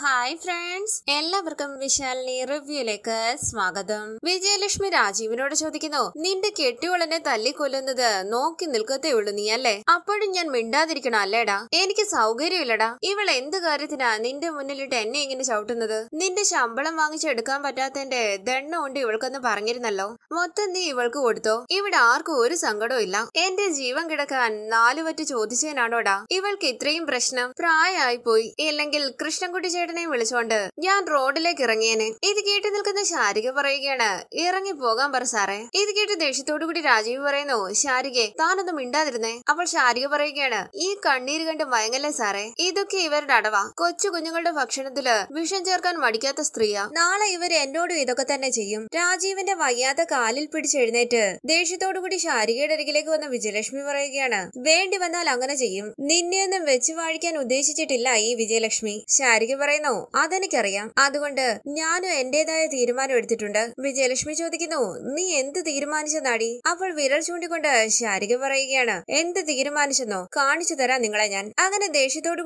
hi friends എല്ലാവർക്കും വിശാലിനി റിവ്യൂയിലേക്ക് സ്വാഗതം വിജയലക്ഷ്മി രാജീവിനോട് ചോദിക്കുന്നു നിന്റെ കെട്ടിയോളനെ തല്ലിക്കൊല്ലുന്നത് നോക്കി നിൽക്കത്തേ ഉള്ളു നീ അല്ലേ അപ്പോഴും ഞാൻ മിണ്ടാതിരിക്കണം അല്ലേടാ എനിക്ക് സൗകര്യമില്ലടാ ഇവൾ എന്ത് കാര്യത്തിനാ നിന്റെ മുന്നിലിട്ട് എന്നെ ഇങ്ങനെ ചവിട്ടുന്നത് നിന്റെ ശമ്പളം വാങ്ങിച്ചെടുക്കാൻ പറ്റാത്തന്റെ ദണ്ണം കൊണ്ട് ഇവൾക്കൊന്ന് പറഞ്ഞിരുന്നല്ലോ മൊത്തം നീ ഇവൾക്ക് കൊടുത്തോ ഇവിടെ ആർക്കും ഒരു സങ്കടവും ഇല്ല എന്റെ ജീവൻ കിടക്കാൻ നാലുപറ്റ് ചോദിച്ചേനാണോടാ ഇവൾക്ക് ഇത്രയും പ്രശ്നം പ്രായമായി പോയി ഇല്ലെങ്കിൽ കൃഷ്ണൻകുട്ടി ചേട്ടനെയും വിളിച്ചുകൊണ്ട് ഞാൻ റോഡിലേക്ക് ഇറങ്ങിയേന് ഇത് കേട്ട് നിൽക്കുന്ന ശാരിക പറയുകയാണ് ഇറങ്ങി പോകാൻ പറ സാറേ ഇത് കേട്ട് ദേഷ്യത്തോടു കൂടി രാജീവ് പറയുന്നു ശാരികെ താനൊന്നും മിണ്ടാതിരുന്നേ അപ്പോൾ ശാരിക പറയുകയാണ് ഈ കണ്ണീര് കണ്ട് മയങ്ങല്ലേ സാറേ ഇതൊക്കെ ഇവരുടെ അടവാ കൊച്ചു കുഞ്ഞുങ്ങളുടെ ഭക്ഷണത്തില് വിഷം ചേർക്കാൻ മടിക്കാത്ത സ്ത്രീയാ നാളെ ഇവർ എന്നോടും ഇതൊക്കെ തന്നെ ചെയ്യും രാജീവിന്റെ വയ്യാത്ത കാലിൽ പിടിച്ചെഴുന്നേറ്റ് ദേഷ്യത്തോടു കൂടി ശാരികയുടെ അരികിലേക്ക് വന്ന വിജയലക്ഷ്മി പറയുകയാണ് വേണ്ടി വന്നാൽ അങ്ങനെ ചെയ്യും നിന്നെയൊന്നും വെച്ച് വാഴിക്കാൻ ഉദ്ദേശിച്ചിട്ടില്ല ഈ വിജയലക്ഷ്മി ശാരിക പറയുന്നു പറയുന്നു അതെനിക്കറിയാം അതുകൊണ്ട് ഞാനും എന്റേതായ തീരുമാനം എടുത്തിട്ടുണ്ട് വിജയലക്ഷ്മി ചോദിക്കുന്നു നീ എന്ത് തീരുമാനിച്ചെന്നാടി അവൾ വിരൽ ചൂണ്ടിക്കൊണ്ട് ശാരിക പറയുകയാണ് എന്ത് തീരുമാനിച്ചെന്നോ കാണിച്ചു തരാം നിങ്ങളെ ഞാൻ അങ്ങനെ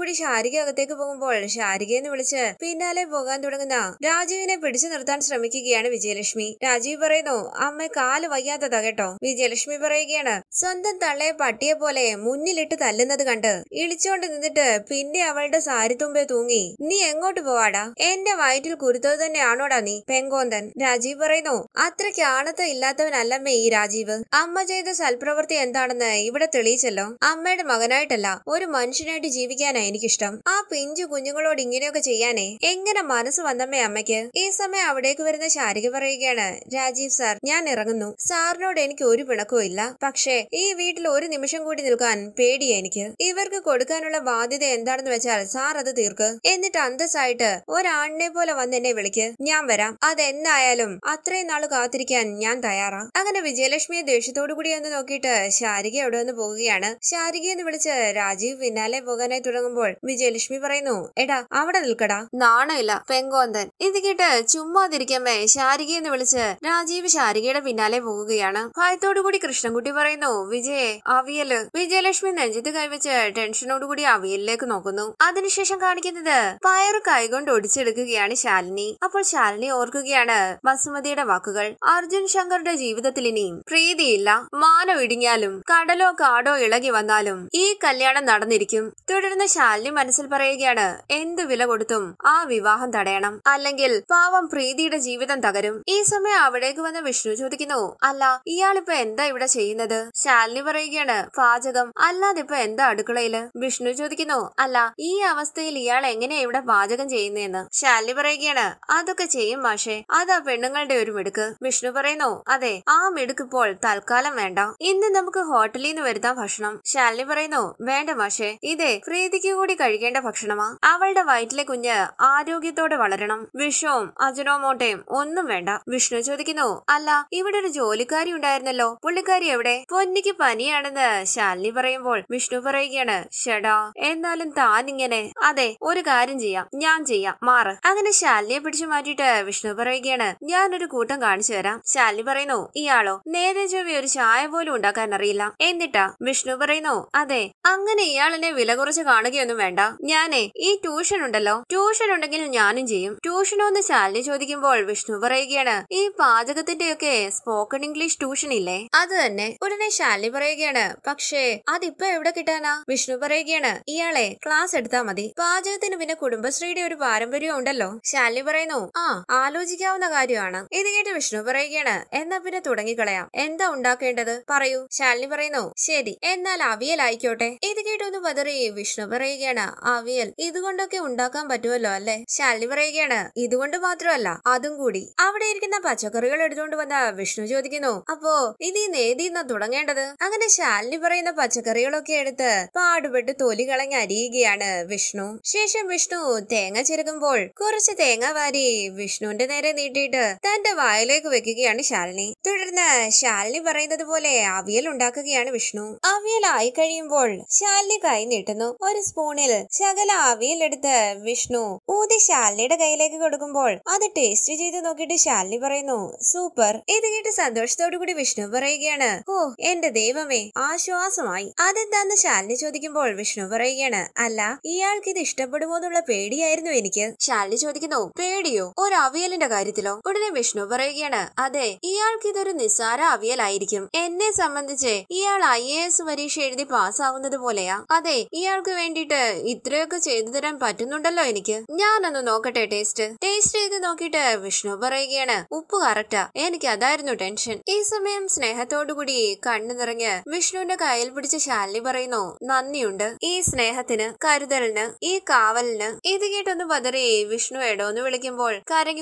കൂടി ശാരിക അകത്തേക്ക് പോകുമ്പോൾ ശാരികയെന്ന് വിളിച്ച് പിന്നാലെ പോകാൻ തുടങ്ങുന്ന രാജീവിനെ പിടിച്ചു നിർത്താൻ ശ്രമിക്കുകയാണ് വിജയലക്ഷ്മി രാജീവ് പറയുന്നു അമ്മ കാല് വയ്യാത്തതാ കേട്ടോ വിജയലക്ഷ്മി പറയുകയാണ് സ്വന്തം തള്ളയെ പട്ടിയെ പോലെ മുന്നിലിട്ട് തല്ലുന്നത് കണ്ട് ഇളിച്ചോണ്ട് നിന്നിട്ട് പിന്നെ അവളുടെ സാരിത്തുമ്പെ തൂങ്ങി നീ എങ്ങ എങ്ങോട്ട് പോവാടാ എന്റെ വയറ്റിൽ കുരുത്തത് തന്നെയാണോടാ നീ പെങ്കോന്തൻ രാജീവ് പറയുന്നു അത്രയ്ക്ക് ആണത്ത് ഇല്ലാത്തവനല്ലമ്മേ ഈ രാജീവ് അമ്മ ചെയ്ത സൽപ്രവൃത്തി എന്താണെന്ന് ഇവിടെ തെളിയിച്ചല്ലോ അമ്മയുടെ മകനായിട്ടല്ല ഒരു മനുഷ്യനായിട്ട് ജീവിക്കാനാ എനിക്കിഷ്ടം ആ പിഞ്ചു കുഞ്ഞുങ്ങളോട് ഇങ്ങനെയൊക്കെ ചെയ്യാനേ എങ്ങനെ മനസ്സ് വന്നമ്മേ അമ്മയ്ക്ക് ഈ സമയം അവിടേക്ക് വരുന്ന ശാരിക പറയുകയാണ് രാജീവ് സാർ ഞാൻ ഇറങ്ങുന്നു സാറിനോട് എനിക്ക് ഒരു പിണക്കവും ഇല്ല പക്ഷേ ഈ വീട്ടിൽ ഒരു നിമിഷം കൂടി നിൽക്കാൻ പേടിയാ എനിക്ക് ഇവർക്ക് കൊടുക്കാനുള്ള ബാധ്യത എന്താണെന്ന് വെച്ചാൽ സാർ അത് തീർക്ക് എന്നിട്ട് അന്ത സീരിയസ് ആയിട്ട് ഒരാണിനെ പോലെ വന്ന് എന്നെ വിളിക്ക് ഞാൻ വരാം അതെന്തായാലും അത്രയും നാള് കാത്തിരിക്കാൻ ഞാൻ തയ്യാറാ അങ്ങനെ വിജയലക്ഷ്മിയെ ദേഷ്യത്തോടു കൂടി ഒന്ന് നോക്കിയിട്ട് ശാരിക അവിടെ വന്ന് പോകുകയാണ് ശാരിക എന്ന് വിളിച്ച് രാജീവ് പിന്നാലെ പോകാനായി തുടങ്ങുമ്പോൾ വിജയലക്ഷ്മി പറയുന്നു എടാ അവിടെ നിൽക്കടാ നാണമില്ല പെങ്കോന്തൻ ഇത് കേട്ട് ചുമ്മാതിരിക്കുമ്പേ ശാരിക എന്ന് വിളിച്ച് രാജീവ് ശാരികയുടെ പിന്നാലെ പോവുകയാണ് ഭയത്തോടുകൂടി കൃഷ്ണൻകുട്ടി പറയുന്നു വിജയ് അവിയല് വിജയലക്ഷ്മി നെഞ്ചത്ത് കൈവച്ച് ടെൻഷനോടുകൂടി അവിയലിലേക്ക് നോക്കുന്നു അതിനുശേഷം കാണിക്കുന്നത് പയർ കൈകൊണ്ട് ഒടിച്ചെടുക്കുകയാണ് ശാലിനി അപ്പോൾ ശാലിനി ഓർക്കുകയാണ് വസുമതിയുടെ വാക്കുകൾ അർജുൻ ശങ്കറുടെ ജീവിതത്തിൽ ഇനി പ്രീതിയില്ല മാനം ഇടിഞ്ഞാലും കടലോ കാടോ ഇളകി വന്നാലും ഈ കല്യാണം നടന്നിരിക്കും തുടർന്ന് ശാലിനി മനസ്സിൽ പറയുകയാണ് എന്ത് വില കൊടുത്തും ആ വിവാഹം തടയണം അല്ലെങ്കിൽ പാവം പ്രീതിയുടെ ജീവിതം തകരും ഈ സമയം അവിടേക്ക് വന്ന വിഷ്ണു ചോദിക്കുന്നു അല്ല ഇയാളിപ്പോ എന്താ ഇവിടെ ചെയ്യുന്നത് ശാലിനി പറയുകയാണ് പാചകം അല്ലാതിപ്പോ എന്താ അടുക്കളയില് വിഷ്ണു ചോദിക്കുന്നു അല്ല ഈ അവസ്ഥയിൽ ഇയാൾ എങ്ങനെയാ ഇവിടെ പാചകം ചെയ്യുന്നതെന്ന് ശാലി പറയുകയാണ് അതൊക്കെ ചെയ്യും മാഷേ ആ പെണ്ണുങ്ങളുടെ ഒരു മിടുക്ക് വിഷ്ണു പറയുന്നു അതെ ആ മിടുക്ക് ഇപ്പോൾ തൽക്കാലം വേണ്ട ഇന്ന് നമുക്ക് ഹോട്ടലിൽ നിന്ന് വരുത്താം ഭക്ഷണം ശാലിനി പറയുന്നു വേണ്ട മാഷേ ഇതേ പ്രീതിക്ക് കൂടി കഴിക്കേണ്ട ഭക്ഷണമാ അവളുടെ വയറ്റിലെ കുഞ്ഞ് ആരോഗ്യത്തോടെ വളരണം വിഷവും അജനോമോട്ടയും ഒന്നും വേണ്ട വിഷ്ണു ചോദിക്കുന്നു അല്ല ഇവിടെ ഒരു ജോലിക്കാരി ഉണ്ടായിരുന്നല്ലോ പുള്ളിക്കാരി എവിടെ പൊന്നിക്ക് പനിയാണെന്ന് ശാലിനി പറയുമ്പോൾ വിഷ്ണു പറയുകയാണ് ഷെടാ എന്നാലും താൻ ഇങ്ങനെ അതെ ഒരു കാര്യം ചെയ്യാം ഞാൻ ചെയ്യാം മാറ് അങ്ങനെ ശാലിനിയെ പിടിച്ചു മാറ്റിയിട്ട് വിഷ്ണു പറയുകയാണ് ഞാനൊരു കൂട്ടം കാണിച്ചു തരാം ശാലിനി പറയുന്നു ഇയാളോ നേരെ ചൊവ്വി ഒരു ചായ പോലും ഉണ്ടാക്കാൻ അറിയില്ല എന്നിട്ടാ വിഷ്ണു പറയുന്നു അതെ അങ്ങനെ ഇയാൾ എന്നെ വില കുറച്ച് കാണുകയൊന്നും വേണ്ട ഞാനേ ഈ ട്യൂഷൻ ഉണ്ടല്ലോ ട്യൂഷൻ ഉണ്ടെങ്കിൽ ഞാനും ചെയ്യും ട്യൂഷനോ എന്ന് ശാലിനി ചോദിക്കുമ്പോൾ വിഷ്ണു പറയുകയാണ് ഈ പാചകത്തിന്റെ ഒക്കെ സ്പോക്കൺ ഇംഗ്ലീഷ് ട്യൂഷൻ ഇല്ലേ അത് തന്നെ ഉടനെ ശാലിനി പറയുകയാണ് പക്ഷേ അതിപ്പോ എവിടെ കിട്ടാനാ വിഷ്ണു പറയുകയാണ് ഇയാളെ ക്ലാസ് എടുത്താ മതി പാചകത്തിന് പിന്നെ കുടുംബ കുടുംബശ്രീയുടെ ഒരു പാരമ്പര്യം ഉണ്ടല്ലോ ശാലി പറയുന്നു ആ ആലോചിക്കാവുന്ന കാര്യമാണ് ഇത് കേട്ട് വിഷ്ണു പറയുകയാണ് എന്നാ പിന്നെ തുടങ്ങിക്കളയാം എന്താ ഉണ്ടാക്കേണ്ടത് പറയൂ ശാലിനി പറയുന്നു ശരി എന്നാൽ അവിയൽ ആയിക്കോട്ടെ ഇത് കേട്ടൊന്ന് പതറി വിഷ്ണു പറയുകയാണ് അവിയൽ ഇതുകൊണ്ടൊക്കെ ഉണ്ടാക്കാൻ പറ്റുമല്ലോ അല്ലെ ശാലിനി പറയുകയാണ് ഇതുകൊണ്ട് മാത്രമല്ല അതും കൂടി അവിടെ ഇരിക്കുന്ന പച്ചക്കറികൾ എടുത്തുകൊണ്ട് വന്ന വിഷ്ണു ചോദിക്കുന്നു അപ്പോ ഇനി നേതിന്നാ തുടങ്ങേണ്ടത് അങ്ങനെ ശാലിനി പറയുന്ന പച്ചക്കറികളൊക്കെ എടുത്ത് പാടുപെട്ട് തൊലി കളഞ്ഞ് അരിയുകയാണ് വിഷ്ണു ശേഷം വിഷ്ണു തേങ്ങ ചിരകുമ്പോൾ കുറച്ച് തേങ്ങ വാരി വിഷ്ണുവിന്റെ നേരെ നീട്ടിയിട്ട് തന്റെ വായിലേക്ക് വെക്കുകയാണ് ശാലിനി തുടർന്ന് ശാലിനി പറയുന്നത് പോലെ അവിയൽ ഉണ്ടാക്കുകയാണ് വിഷ്ണു അവിയൽ ആയി കഴിയുമ്പോൾ ശാലിനി കൈ നീട്ടുന്നു ഒരു സ്പൂണിൽ ശകല അവിയൽ എടുത്ത് വിഷ്ണു ഊതി ശാലിനിയുടെ കയ്യിലേക്ക് കൊടുക്കുമ്പോൾ അത് ടേസ്റ്റ് ചെയ്ത് നോക്കിയിട്ട് ശാലിനി പറയുന്നു സൂപ്പർ ഇത് കേട്ട് സന്തോഷത്തോടു കൂടി വിഷ്ണു പറയുകയാണ് ഓ എന്റെ ദൈവമേ ആശ്വാസമായി അതെന്താന്ന് ശാലിനി ചോദിക്കുമ്പോൾ വിഷ്ണു പറയുകയാണ് അല്ല ഇയാൾക്ക് ഇത് ഇഷ്ടപ്പെടുമോ എന്നുള്ള പേടി പേടിയായിരുന്നു എനിക്ക് ചാലി ചോദിക്കുന്നു പേടിയോ ഒരു അവിയലിന്റെ കാര്യത്തിലോ ഉടനെ വിഷ്ണു പറയുകയാണ് അതെ ഇയാൾക്ക് ഇതൊരു നിസ്സാര അവിയലായിരിക്കും എന്നെ സംബന്ധിച്ച് ഇയാൾ ഐ എ എസ് പരീക്ഷ എഴുതി പാസ്സാവുന്നത് പോലെയാ അതെ ഇയാൾക്ക് വേണ്ടിയിട്ട് ഇത്രയൊക്കെ ചെയ്തു തരാൻ പറ്റുന്നുണ്ടല്ലോ എനിക്ക് ഞാനൊന്ന് നോക്കട്ടെ ടേസ്റ്റ് ടേസ്റ്റ് ചെയ്ത് നോക്കിയിട്ട് വിഷ്ണു പറയുകയാണ് ഉപ്പ് കറക്റ്റാ എനിക്ക് അതായിരുന്നു ടെൻഷൻ ഈ സമയം സ്നേഹത്തോടുകൂടി കണ്ണു നിറഞ്ഞ് വിഷ്ണുവിന്റെ കയ്യിൽ പിടിച്ച ശാലിനി പറയുന്നു നന്ദിയുണ്ട് ഈ സ്നേഹത്തിന് കരുതലിന് ഈ കാവലിന് ഇത് കേട്ടൊന്ന് പതറി വിഷ്ണു എടോ എന്ന് വിളിക്കുമ്പോൾ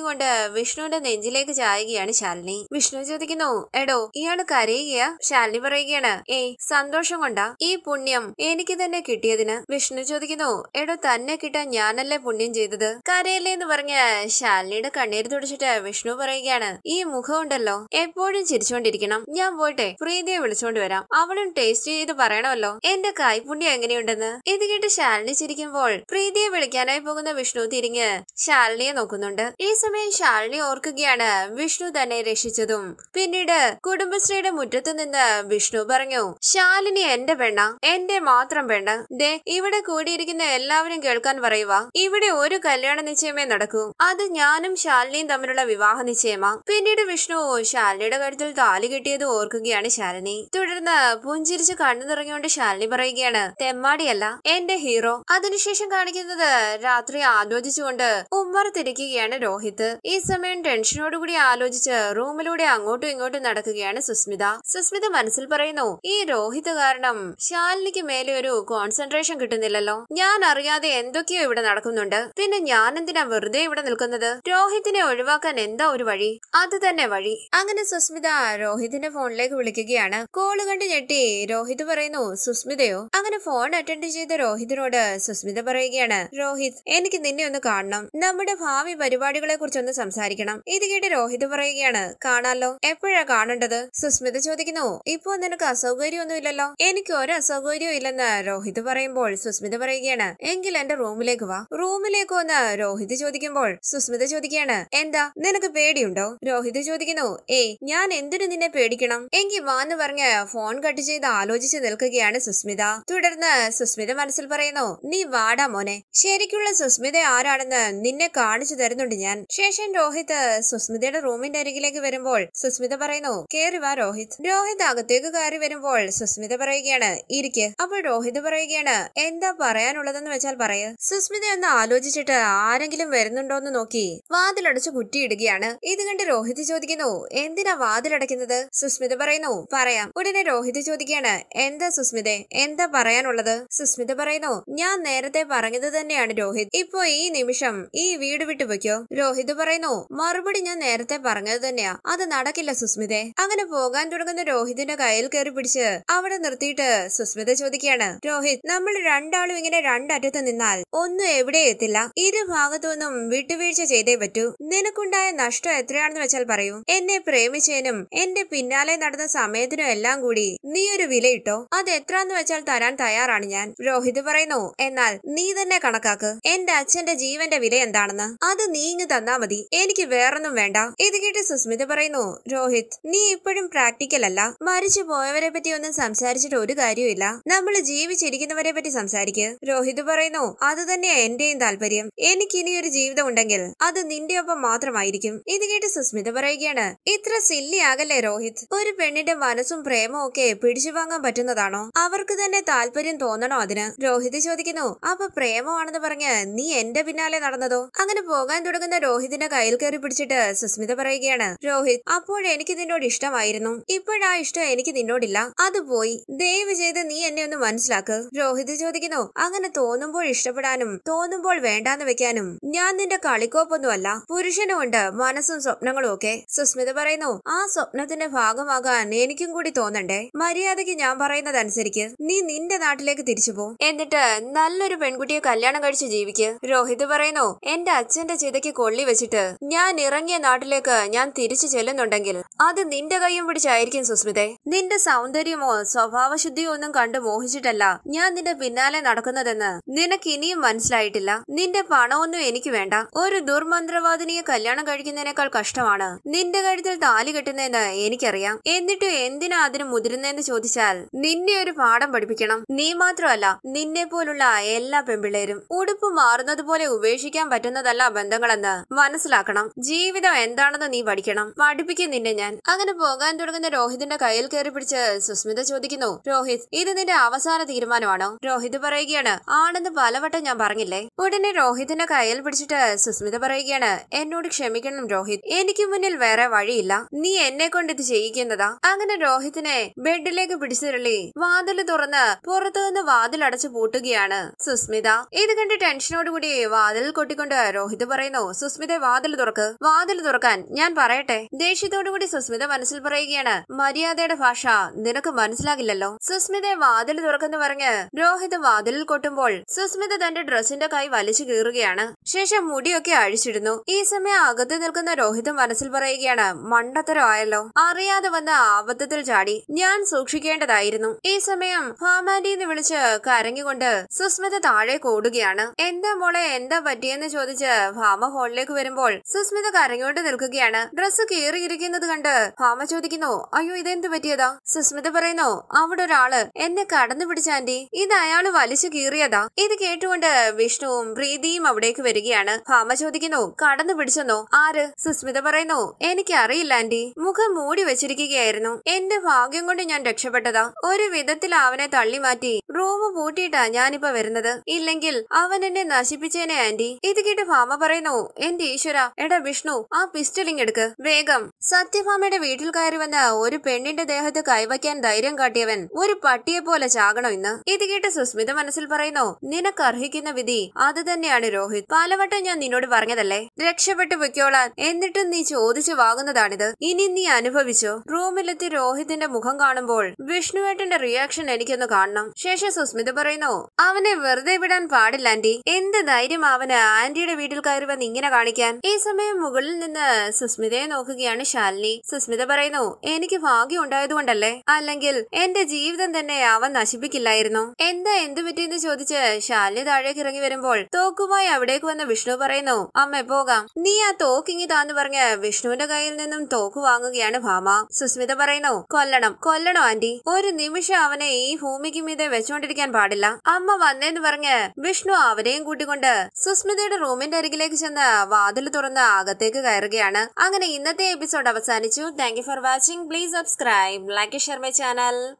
കൊണ്ട് വിഷ്ണുവിന്റെ നെഞ്ചിലേക്ക് ചായുകയാണ് ശാലിനി വിഷ്ണു ചോദിക്കുന്നു എടോ ഇയാള് കരയുകയാ ശാലിനി പറയുകയാണ് ഏയ് സന്തോഷം കൊണ്ടാ ഈ പുണ്യം എനിക്ക് തന്നെ കിട്ടിയതിന് വിഷ്ണു ചോദിക്കുന്നു എടോ തന്നെ കിട്ടാൻ ഞാനല്ലേ പുണ്യം ചെയ്തത് കരയല്ലേ എന്ന് പറഞ്ഞ് ശാലിനിയുടെ കണ്ണീര് തുടച്ചിട്ട് വിഷ്ണു പറയുകയാണ് ഈ മുഖം ഉണ്ടല്ലോ എപ്പോഴും ചിരിച്ചുകൊണ്ടിരിക്കണം ഞാൻ പോട്ടെ പ്രീതിയെ വിളിച്ചോണ്ട് വരാം അവളും ടേസ്റ്റ് ചെയ്ത് പറയണമല്ലോ എന്റെ കായ്പുണ്യം എങ്ങനെയുണ്ടെന്ന് ഇത് കേട്ട് ശാലിനി ചിരിക്കുമ്പോൾ പ്രീതിയെ വിളിക്കാനായി പോകും പോകുന്ന വിഷ്ണു തിരിഞ്ഞ് ശാലിനിയെ നോക്കുന്നുണ്ട് ഈ സമയം ശാലിനി ഓർക്കുകയാണ് വിഷ്ണു തന്നെ രക്ഷിച്ചതും പിന്നീട് കുടുംബശ്രീയുടെ മുറ്റത്തു നിന്ന് വിഷ്ണു പറഞ്ഞു ശാലിനി എന്റെ പെണ്ണ എന്റെ മാത്രം പെണ്ണ് ദേ ഇവിടെ കൂടിയിരിക്കുന്ന എല്ലാവരും കേൾക്കാൻ പറയുക ഇവിടെ ഒരു കല്യാണ നിശ്ചയമേ നടക്കൂ അത് ഞാനും ശാലിനിയും തമ്മിലുള്ള വിവാഹ നിശ്ചയമാ പിന്നീട് വിഷ്ണു ശാലിനിയുടെ കരുത്തിൽ താലി കിട്ടിയത് ഓർക്കുകയാണ് ശാലിനി തുടർന്ന് പുഞ്ചിരിച്ച് കണ്ണു നിറഞ്ഞുകൊണ്ട് ശാലിനി പറയുകയാണ് തെമ്മാടിയല്ല എന്റെ ഹീറോ അതിനുശേഷം കാണിക്കുന്നത് രാത്രി രാത്രി ആലോചിച്ചുകൊണ്ട് ഉമ്മർ തിരിക്കുകയാണ് രോഹിത് ഈ സമയം ടെൻഷനോടുകൂടി ആലോചിച്ച് റൂമിലൂടെ അങ്ങോട്ടും ഇങ്ങോട്ടും നടക്കുകയാണ് സുസ്മിത സുസ്മിത മനസ്സിൽ പറയുന്നു ഈ രോഹിത് കാരണം ശാലിനിക്ക് മേലെ ഒരു കോൺസെൻട്രേഷൻ കിട്ടുന്നില്ലല്ലോ ഞാൻ അറിയാതെ എന്തൊക്കെയോ ഇവിടെ നടക്കുന്നുണ്ട് പിന്നെ ഞാൻ എന്തിനാ വെറുതെ ഇവിടെ നിൽക്കുന്നത് രോഹിത്തിനെ ഒഴിവാക്കാൻ എന്താ ഒരു വഴി അത് തന്നെ വഴി അങ്ങനെ സുസ്മിത രോഹിതിന്റെ ഫോണിലേക്ക് വിളിക്കുകയാണ് കോള് കണ്ട് ഞെട്ടി രോഹിത് പറയുന്നു സുസ്മിതയോ അങ്ങനെ ഫോൺ അറ്റൻഡ് ചെയ്ത രോഹിതിനോട് സുസ്മിത പറയുകയാണ് രോഹിത് എനിക്ക് നിന്നെ ഒന്ന് കാണണം നമ്മുടെ ഭാവി പരിപാടികളെ കുറിച്ചൊന്ന് സംസാരിക്കണം ഇത് കേട്ട് രോഹിത് പറയുകയാണ് കാണാലോ എപ്പോഴാ കാണേണ്ടത് സുസ്മിത ചോദിക്കുന്നു ഇപ്പോ നിനക്ക് അസൗകര്യമൊന്നുമില്ലല്ലോ എനിക്ക് ഒരു അസൗകര്യവും ഇല്ലെന്ന് രോഹിത് പറയുമ്പോൾ സുസ്മിത പറയുകയാണ് എങ്കിൽ എന്റെ റൂമിലേക്ക് വാ റൂമിലേക്ക് വന്ന് രോഹിത് ചോദിക്കുമ്പോൾ സുസ്മിത ചോദിക്കുകയാണ് എന്താ നിനക്ക് പേടിയുണ്ടോ രോഹിത് ചോദിക്കുന്നു ഏയ് ഞാൻ എന്തിനു നിന്നെ പേടിക്കണം എങ്കിൽ വാന്ന് പറഞ്ഞ് ഫോൺ കട്ട് ചെയ്ത് ആലോചിച്ച് നിൽക്കുകയാണ് സുസ്മിത തുടർന്ന് സുസ്മിത മനസ്സിൽ പറയുന്നു നീ വാടാ മോനെ ശരിക്കുള്ള സുസ്മിത ആരാണെന്ന് നിന്നെ കാണിച്ചു തരുന്നുണ്ട് ഞാൻ ശേഷം രോഹിത് സുസ്മിതയുടെ റൂമിന്റെ അരികിലേക്ക് വരുമ്പോൾ സുസ്മിത പറയുന്നു കേറി വാ രോഹിത് രോഹിത് അകത്തേക്ക് കയറി വരുമ്പോൾ സുസ്മിത പറയുകയാണ് ഇരിക്ക് അപ്പോൾ രോഹിത് പറയുകയാണ് എന്താ പറയാനുള്ളതെന്ന് വെച്ചാൽ പറയ് സുസ്മിത ഒന്ന് ആലോചിച്ചിട്ട് ആരെങ്കിലും വരുന്നുണ്ടോ എന്ന് നോക്കി വാതിലടച്ച് കുറ്റിയിടുകയാണ് ഇത് കണ്ട് രോഹിത് ചോദിക്കുന്നു എന്തിനാ വാതിലടയ്ക്കുന്നത് സുസ്മിത പറയുന്നു പറയാം ഉടനെ രോഹിത് ചോദിക്കുകയാണ് എന്താ സുസ്മിത എന്താ പറയാനുള്ളത് സുസ്മിത പറയുന്നു ഞാൻ നേരത്തെ പറഞ്ഞത് തന്നെയാണ് രോഹിത് ഇപ്പോ ഈ നിമിഷം ഈ വീട് വിട്ടു വയ്ക്കോ രോഹിത് പറയുന്നു മറുപടി ഞാൻ നേരത്തെ പറഞ്ഞത് തന്നെയാ അത് നടക്കില്ല സുസ്മിതെ അങ്ങനെ പോകാൻ തുടങ്ങുന്ന രോഹിതിന്റെ കയ്യിൽ കയറി പിടിച്ച് അവിടെ നിർത്തിയിട്ട് സുസ്മിത ചോദിക്കുകയാണ് രോഹിത് നമ്മൾ രണ്ടാളും ഇങ്ങനെ രണ്ടറ്റത്ത് നിന്നാൽ ഒന്നും എവിടെ എത്തില്ല ഇരു ഭാഗത്തുനിന്നും വിട്ടുവീഴ്ച ചെയ്തേ പറ്റൂ നിനക്കുണ്ടായ നഷ്ടം എത്രയാണെന്ന് വെച്ചാൽ പറയൂ എന്നെ പ്രേമിച്ചതിനും എന്റെ പിന്നാലെ നടന്ന സമയത്തിനും എല്ലാം കൂടി നീ ഒരു വിലയിട്ടോ അത് എത്രാന്ന് വെച്ചാൽ തരാൻ തയ്യാറാണ് ഞാൻ രോഹിത് പറയുന്നു എന്നാൽ നീ തന്നെ കണക്കാക്ക് എന്റെ അച്ഛന്റെ ജീവന്റെ വില എന്താണെന്ന് അത് നീ ഇങ്ങ് തന്നാ മതി എനിക്ക് വേറൊന്നും വേണ്ട ഇത് കേട്ട് സുസ്മിത പറയുന്നു രോഹിത് നീ ഇപ്പോഴും പ്രാക്ടിക്കൽ അല്ല മരിച്ചു പോയവരെ പറ്റി ഒന്നും സംസാരിച്ചിട്ട് ഒരു കാര്യമില്ല നമ്മൾ ജീവിച്ചിരിക്കുന്നവരെ പറ്റി സംസാരിക്കുക രോഹിത് പറയുന്നു അത് തന്നെയാ എന്റെയും താല്പര്യം എനിക്കിനി ഒരു ജീവിതം ഉണ്ടെങ്കിൽ അത് നിന്റെ ഒപ്പം മാത്രമായിരിക്കും ഇത് കേട്ട് സുസ്മിത പറയുകയാണ് ഇത്ര സില്ലി ആകല്ലേ രോഹിത് ഒരു പെണ്ണിന്റെ മനസ്സും പ്രേമവും ഒക്കെ പിടിച്ചു വാങ്ങാൻ പറ്റുന്നതാണോ അവർക്ക് തന്നെ താല്പര്യം തോന്നണോ അതിന് രോഹിത് ചോദിക്കുന്നു അപ്പൊ പ്രേമമാണെന്ന് പറഞ്ഞ് നീ എന്റെ പിന്നാലെ നടന്നതോ അങ്ങനെ പോകാൻ തുടങ്ങുന്ന രോഹിതിന്റെ കയ്യിൽ കയറി പിടിച്ചിട്ട് സുസ്മിത പറയുകയാണ് രോഹിത് അപ്പോഴെനിക്ക് നിന്നോട് ഇഷ്ടമായിരുന്നു ഇപ്പോഴാ ഇഷ്ടം എനിക്ക് നിന്നോടില്ല അത് പോയി ദയവ് ചെയ്ത് നീ എന്നെ ഒന്ന് മനസ്സിലാക്ക് രോഹിത് ചോദിക്കുന്നു അങ്ങനെ തോന്നുമ്പോൾ ഇഷ്ടപ്പെടാനും തോന്നുമ്പോൾ വേണ്ടാന്ന് വെക്കാനും ഞാൻ നിന്റെ കളിക്കോപ്പൊന്നുമല്ല പുരുഷനുമുണ്ട് മനസ്സും സ്വപ്നങ്ങളും ഒക്കെ സുസ്മിത പറയുന്നു ആ സ്വപ്നത്തിന്റെ ഭാഗമാകാൻ എനിക്കും കൂടി തോന്നണ്ടേ മര്യാദയ്ക്ക് ഞാൻ പറയുന്നതനുസരിച്ച് നീ നിന്റെ നാട്ടിലേക്ക് തിരിച്ചു പോ എന്നിട്ട് നല്ലൊരു പെൺകുട്ടിയെ കല്യാണം കഴിച്ച് ജീവിക്കും ചിതയ്ക്ക് രോഹിത് പറയുന്നു എന്റെ അച്ഛന്റെ ചിതയ്ക്ക് കൊള്ളി വെച്ചിട്ട് ഞാൻ ഇറങ്ങിയ നാട്ടിലേക്ക് ഞാൻ തിരിച്ചു ചെല്ലുന്നുണ്ടെങ്കിൽ അത് നിന്റെ കൈയും പിടിച്ചായിരിക്കും സുസ്മിതെ നിന്റെ സൗന്ദര്യമോ സ്വഭാവശുദ്ധിയോ ഒന്നും കണ്ടു മോഹിച്ചിട്ടല്ല ഞാൻ നിന്റെ പിന്നാലെ നടക്കുന്നതെന്ന് നിനക്ക് ഇനിയും മനസ്സിലായിട്ടില്ല നിന്റെ പണമൊന്നും എനിക്ക് വേണ്ട ഒരു ദുർമന്ത്രവാദിനിയെ കല്യാണം കഴിക്കുന്നതിനേക്കാൾ കഷ്ടമാണ് നിന്റെ കഴുത്തിൽ താലി കെട്ടുന്നതെന്ന് എനിക്കറിയാം എന്നിട്ടും എന്തിനാ അതിന് മുതിരുന്നതെന്ന് ചോദിച്ചാൽ നിന്നെ ഒരു പാഠം പഠിപ്പിക്കണം നീ മാത്രമല്ല നിന്നെ പോലുള്ള എല്ലാ പെൺപിള്ളേരും ഉടുപ്പും മാറുന്നതുപോലെ ഉപേക്ഷിക്കാൻ പറ്റുന്നതല്ല ബന്ധങ്ങളെന്ന് മനസ്സിലാക്കണം ജീവിതം എന്താണെന്ന് നീ പഠിക്കണം പഠിപ്പിക്കും നിന്നെ ഞാൻ അങ്ങനെ പോകാൻ തുടങ്ങുന്ന രോഹിതിന്റെ കയ്യിൽ കയറി പിടിച്ച് സുസ്മിത ചോദിക്കുന്നു രോഹിത് ഇത് നിന്റെ അവസാന തീരുമാനമാണോ രോഹിത് പറയുകയാണ് ആണെന്ന് പലവട്ടം ഞാൻ പറഞ്ഞില്ലേ ഉടനെ രോഹിതിന്റെ കയ്യിൽ പിടിച്ചിട്ട് സുസ്മിത പറയുകയാണ് എന്നോട് ക്ഷമിക്കണം രോഹിത് എനിക്ക് മുന്നിൽ വേറെ വഴിയില്ല നീ എന്നെ കൊണ്ട് ഇത് ചെയ്യിക്കുന്നതാ അങ്ങനെ രോഹിത്തിനെ ബെഡിലേക്ക് പിടിച്ചിരളി വാതിൽ തുറന്ന് പുറത്തുനിന്ന് വാതിലടച്ചു പൂട്ടുകയാണ് സുസ്മിത ഇത് കണ്ട് ടെൻഷൻ സൂചനയോടുകൂടി വാതിൽ കൊട്ടിക്കൊണ്ട് രോഹിത് പറയുന്നു സുസ്മിത വാതിൽ തുറക്ക് വാതിൽ തുറക്കാൻ ഞാൻ പറയട്ടെ ദേഷ്യത്തോടുകൂടി സുസ്മിത മനസ്സിൽ പറയുകയാണ് മര്യാദയുടെ ഭാഷ നിനക്ക് മനസ്സിലാകില്ലല്ലോ സുസ്മിത വാതിൽ തുറക്കെന്ന് പറഞ്ഞ് രോഹിത് വാതിലിൽ കൊട്ടുമ്പോൾ സുസ്മിത തന്റെ ഡ്രസ്സിന്റെ കൈ വലിച്ചു കീറുകയാണ് ശേഷം മുടിയൊക്കെ അഴിച്ചിടുന്നു ഈ സമയം അകത്ത് നിൽക്കുന്ന രോഹിതം മനസ്സിൽ പറയുകയാണ് മണ്ടത്തരമായല്ലോ അറിയാതെ വന്ന ആപത്തത്തിൽ ചാടി ഞാൻ സൂക്ഷിക്കേണ്ടതായിരുന്നു ഈ സമയം ഹാമാൻഡി എന്ന് വിളിച്ച് കരങ്ങിക്കൊണ്ട് സുസ്മിത താഴെ കൂടുകയാണ് എന്താ മോളെ എന്താ പറ്റിയെന്ന് ചോദിച്ച് ഭാമ ഹോളിലേക്ക് വരുമ്പോൾ സുസ്മിത കരങ്ങിക്കൊണ്ട് നിൽക്കുകയാണ് ഡ്രസ്സ് കീറിയിരിക്കുന്നത് കണ്ട് ഭാമ ചോദിക്കുന്നു അയ്യോ ഇതെന്ത് പറ്റിയതാ സുസ്മിത പറയുന്നു അവിടെ ഒരാള് എന്നെ കടന്നു പിടിച്ചാണ്ടി ഇത് അയാള് വലിച്ചു കീറിയതാ ഇത് കേട്ടുകൊണ്ട് വിഷ്ണുവും പ്രീതിയും അവിടേക്ക് വരും വരികയാണ് ഭാമ ചോദിക്കുന്നു കടന്നു പിടിച്ചെന്നോ ആര് സുസ്മിത പറയുന്നു എനിക്ക് അറിയില്ല ആന്റി മുഖം മൂടി വെച്ചിരിക്കുകയായിരുന്നു എന്റെ ഭാഗ്യം കൊണ്ട് ഞാൻ രക്ഷപ്പെട്ടതാ ഒരു വിധത്തിൽ അവനെ തള്ളി മാറ്റി റൂം പൂട്ടിയിട്ടാ ഞാനിപ്പോ വരുന്നത് ഇല്ലെങ്കിൽ അവൻ എന്നെ നശിപ്പിച്ചേനെ ആന്റി ഇത് കേട്ട് ഭാമ പറയുന്നു എന്റെ ഈശ്വര എടാ വിഷ്ണു ആ പിസ്റ്റലിങ് എടുക്ക് വേഗം സത്യഭാമയുടെ വീട്ടിൽ കയറി വന്ന ഒരു പെണ്ണിന്റെ ദേഹത്ത് കൈവയ്ക്കാൻ ധൈര്യം കാട്ടിയവൻ ഒരു പട്ടിയെ പോലെ ചാകണം ഇന്ന് ഇത് കേട്ട് സുസ്മിത മനസ്സിൽ പറയുന്നു നിനക്കർഹിക്കുന്ന വിധി അത് തന്നെയാണ് രോഹിത് പലവട്ടം ഞാൻ നിന്നോട് പറഞ്ഞതല്ലേ രക്ഷപ്പെട്ടു പൊയ്ക്കോളാൻ എന്നിട്ടും നീ ചോദിച്ചു വാങ്ങുന്നതാണിത് ഇനി നീ അനുഭവിച്ചോ റൂമിലെത്തി രോഹിതിന്റെ മുഖം കാണുമ്പോൾ വിഷ്ണുവേട്ടന്റെ റിയാക്ഷൻ എനിക്കൊന്ന് കാണണം ശേഷം സുസ്മിത പറയുന്നു അവനെ വെറുതെ വിടാൻ പാടില്ല ആന്റി എന്ത് ധൈര്യം അവന് ആന്റിയുടെ വീട്ടിൽ കയറി ഇങ്ങനെ കാണിക്കാൻ ഈ സമയം മുകളിൽ നിന്ന് സുസ്മിതയെ നോക്കുകയാണ് ശാലിനി സുസ്മിത പറയുന്നു എനിക്ക് ഭാഗ്യം ഉണ്ടായതുകൊണ്ടല്ലേ അല്ലെങ്കിൽ എന്റെ ജീവിതം തന്നെ അവൻ നശിപ്പിക്കില്ലായിരുന്നു എന്താ എന്ത് പറ്റിയെന്ന് ചോദിച്ച് ശാലിനി താഴേക്ക് ഇറങ്ങി വരുമ്പോൾ തോക്കുമായി അവിടേക്ക് എന്ന് വിഷ്ണു പറയുന്നു അമ്മ പോകാം നീ ആ താന്ന് പറഞ്ഞ് വിഷ്ണുവിന്റെ കയ്യിൽ നിന്നും തോക്ക് വാങ്ങുകയാണ് ഭാമ സുസ്മിത പറയുന്നു കൊല്ലണം കൊല്ലണോ ആന്റി ഒരു നിമിഷം അവനെ ഈ ഭൂമിക്ക് മീതെ വെച്ചുകൊണ്ടിരിക്കാൻ പാടില്ല അമ്മ വന്നേന്ന് പറഞ്ഞ് വിഷ്ണു അവനെയും കൂട്ടിക്കൊണ്ട് സുസ്മിതയുടെ റൂമിന്റെ അരികിലേക്ക് ചെന്ന് വാതിൽ തുറന്ന് അകത്തേക്ക് കയറുകയാണ് അങ്ങനെ ഇന്നത്തെ എപ്പിസോഡ് അവസാനിച്ചു thank for watching please subscribe like share my channel